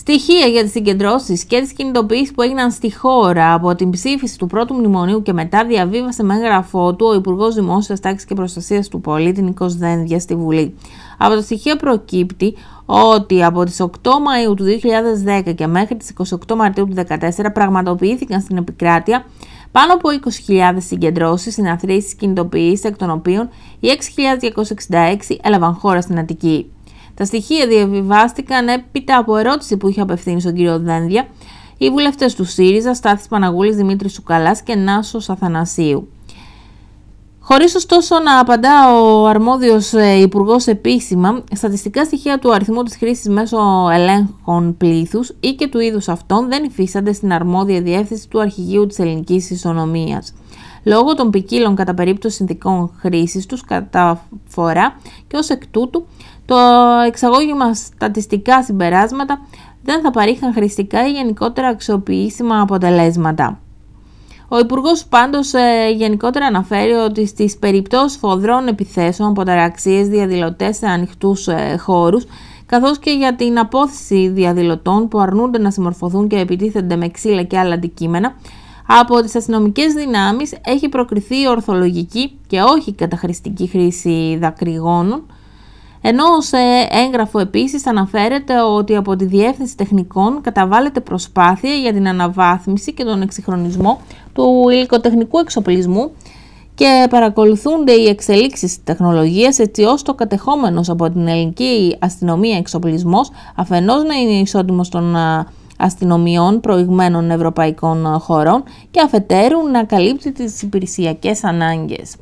Στοιχεία για τις συγκεντρώσεις και τις κινητοποίησει που έγιναν στη χώρα από την ψήφιση του πρώτου μνημονίου και μετά διαβίβασε με έγγραφό του ο Υπουργός Δημόσιας Τάξης και Προστασίας του Πολίτη Νικό Δένδια στη Βουλή. Από το στοιχείο προκύπτει ότι από τις 8 Μαΐου του 2010 και μέχρι τις 28 Μαρτίου του 2014 πραγματοποιήθηκαν στην επικράτεια πάνω από 20.000 συγκεντρώσεις, συναθρήσεις, κινητοποιήσεις, εκ των οποίων οι 6.266 έλαβαν χώρα στην Αττική. Τα στοιχεία διαβιβάστηκαν έπειτα από ερώτηση που είχε απευθύνει στον κύριο Δένδια οι βουλευτές του ΣΥΡΙΖΑ, Στάθης Παναγούλης, Δημήτρης Σουκαλάς και Νάσος Αθανασίου. Χωρίς ωστόσο να απαντά ο αρμόδιος ε, υπουργός επίσημα, στατιστικά στοιχεία του αριθμού της χρήσης μέσω ελέγχων πλήθους ή και του είδους αυτών δεν υφίστανται στην αρμόδια διεύθυνση του Αρχηγείου της Ελληνικής Ισονομίας λόγω των ποικίλων κατά περίπτωση συνδικών χρήσης τους κατά φορά και ως εκ τούτου το εξαγώγημα στατιστικά συμπεράσματα δεν θα παρήχαν χρηστικά ή γενικότερα αξιοποιήσιμα αποτελέσματα. Ο Υπουργός πάντως ε, γενικότερα αναφέρει ότι στις περιπτώσεις φοδρών επιθέσεων από ταραξίες διαδηλωτές σε ανοιχτούς ε, χώρους, καθώς και για την απόθεση διαδηλωτών που αρνούνται να συμμορφωθούν και επιτίθενται με ξύλα και άλλα αντικείμενα, από τις αστυνομικές δυνάμεις έχει προκριθεί ορθολογική και όχι καταχρηστική χρήση δακρυγόνων, ενώ σε έγγραφο επίσης αναφέρεται ότι από τη Διεύθυνση Τεχνικών καταβάλλεται προσπάθεια για την αναβάθμιση και τον εξυγχρονισμό του υλικοτεχνικού εξοπλισμού και παρακολουθούνται οι εξελίξεις της τεχνολογίας έτσι ώστε ο κατεχόμενος από την ελληνική αστυνομία εξοπλισμός αφενός να είναι ισότιμος των αστυνομιών προηγμένων ευρωπαϊκών ε, χωρών και αφετέρου να καλύπτει τις υπηρεσιακές ανάγκες.